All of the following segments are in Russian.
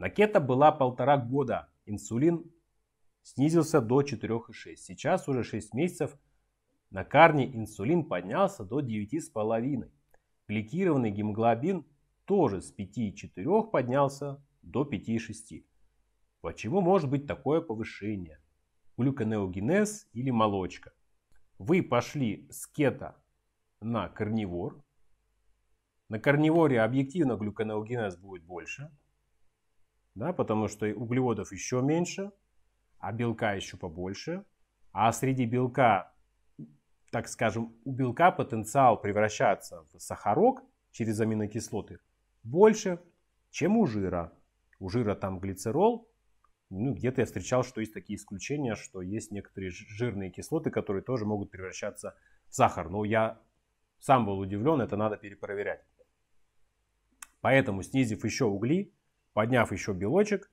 На кето была полтора года, инсулин снизился до 4,6. Сейчас уже 6 месяцев на карне инсулин поднялся до 9,5. Гликированный гемоглобин тоже с 5,4 поднялся до 5,6. Почему может быть такое повышение? Глюконеогенез или молочка? Вы пошли с кето на карнивор. На карниворе объективно глюконеогенез будет больше да, потому что углеводов еще меньше, а белка еще побольше, а среди белка, так скажем, у белка потенциал превращаться в сахарок через аминокислоты больше, чем у жира. У жира там глицерол, ну, где-то я встречал, что есть такие исключения, что есть некоторые жирные кислоты, которые тоже могут превращаться в сахар. Но я сам был удивлен, это надо перепроверять. Поэтому, снизив еще угли, подняв еще белочек,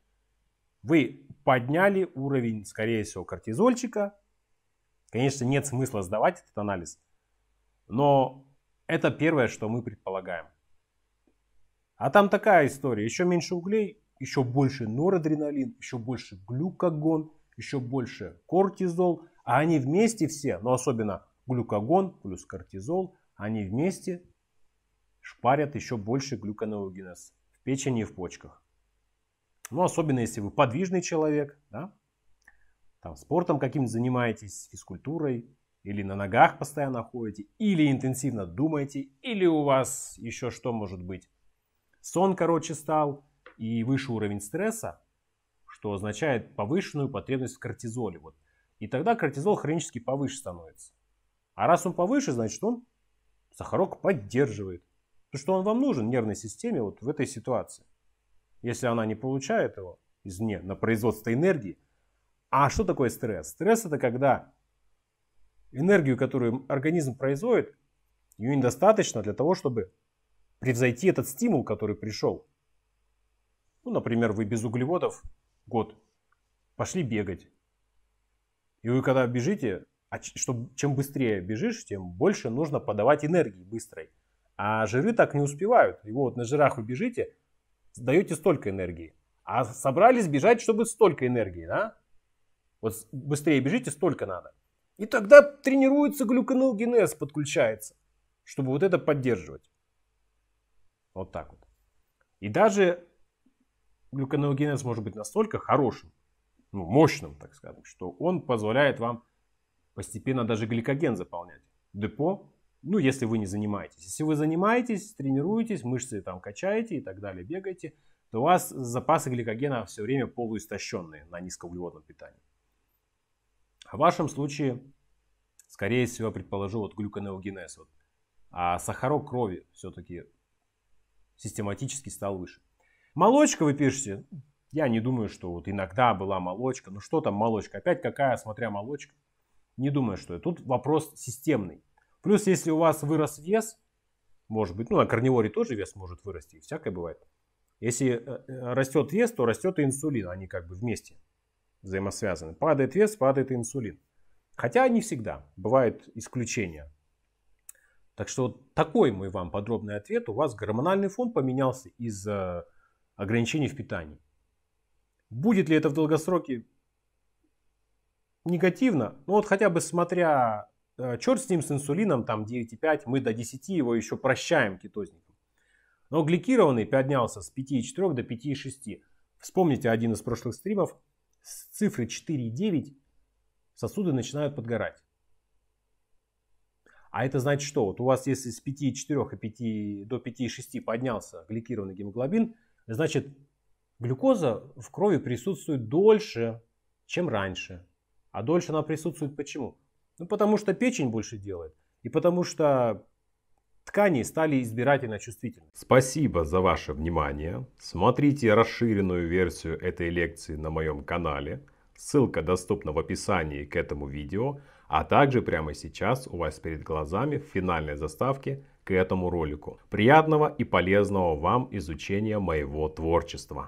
вы подняли уровень, скорее всего, кортизольчика. Конечно, нет смысла сдавать этот анализ, но это первое, что мы предполагаем. А там такая история. Еще меньше углей, еще больше норадреналин, еще больше глюкогон, еще больше кортизол. А они вместе все, но особенно глюкогон плюс кортизол, они вместе шпарят еще больше глюконеогенез в печени и в почках. Ну, особенно если вы подвижный человек, да, там спортом каким-то занимаетесь, физкультурой, или на ногах постоянно ходите, или интенсивно думаете, или у вас еще что может быть. Сон короче стал и выше уровень стресса, что означает повышенную потребность в кортизоле. Вот. И тогда кортизол хронически повыше становится. А раз он повыше, значит он сахарок поддерживает. то что он вам нужен нервной системе вот в этой ситуации если она не получает его извне на производство энергии. А что такое стресс? Стресс это когда энергию, которую организм производит, ее недостаточно для того, чтобы превзойти этот стимул, который пришел. Ну, например, вы без углеводов год пошли бегать. И вы когда бежите, а чтобы, чем быстрее бежишь, тем больше нужно подавать энергии быстрой. А жиры так не успевают. И вот на жирах вы бежите – даете столько энергии. А собрались бежать, чтобы столько энергии, да? Вот быстрее бежите, столько надо. И тогда тренируется глюконогенез, подключается, чтобы вот это поддерживать. Вот так вот. И даже глюконогенез может быть настолько хорошим, ну, мощным, так скажем, что он позволяет вам постепенно даже гликоген заполнять. Депо ну, если вы не занимаетесь. Если вы занимаетесь, тренируетесь, мышцы там качаете и так далее, бегаете, то у вас запасы гликогена все время полуистощенные на низкоуглеводном питании. А в вашем случае, скорее всего, предположу, вот глюконеогенез, вот, а сахарок крови все-таки систематически стал выше. Молочка вы пишете, я не думаю, что вот иногда была молочка, но ну, что там молочка, опять какая, смотря молочка, не думаю, что это. Тут вопрос системный. Плюс, если у вас вырос вес, может быть, ну, на корневоре тоже вес может вырасти, всякое бывает. Если э, э, растет вес, то растет и инсулин, они как бы вместе взаимосвязаны. Падает вес, падает и инсулин. Хотя не всегда, бывают исключения. Так что такой мой вам подробный ответ. У вас гормональный фон поменялся из за ограничений в питании. Будет ли это в долгосроке негативно? Ну вот хотя бы смотря Э, черт с ним, с инсулином, там 9,5, мы до 10 его еще прощаем кетозникам. Но гликированный поднялся с 5,4 до 5,6. Вспомните один из прошлых стримов. С цифры 4,9 сосуды начинают подгорать. А это значит что? Вот у вас если с 5,4 и 5, до 5,6 поднялся гликированный гемоглобин, значит глюкоза в крови присутствует дольше, чем раньше. А дольше она присутствует почему? Ну, потому что печень больше делает. И потому что ткани стали избирательно чувствительны. Спасибо за ваше внимание. Смотрите расширенную версию этой лекции на моем канале. Ссылка доступна в описании к этому видео. А также прямо сейчас у вас перед глазами в финальной заставке к этому ролику. Приятного и полезного вам изучения моего творчества.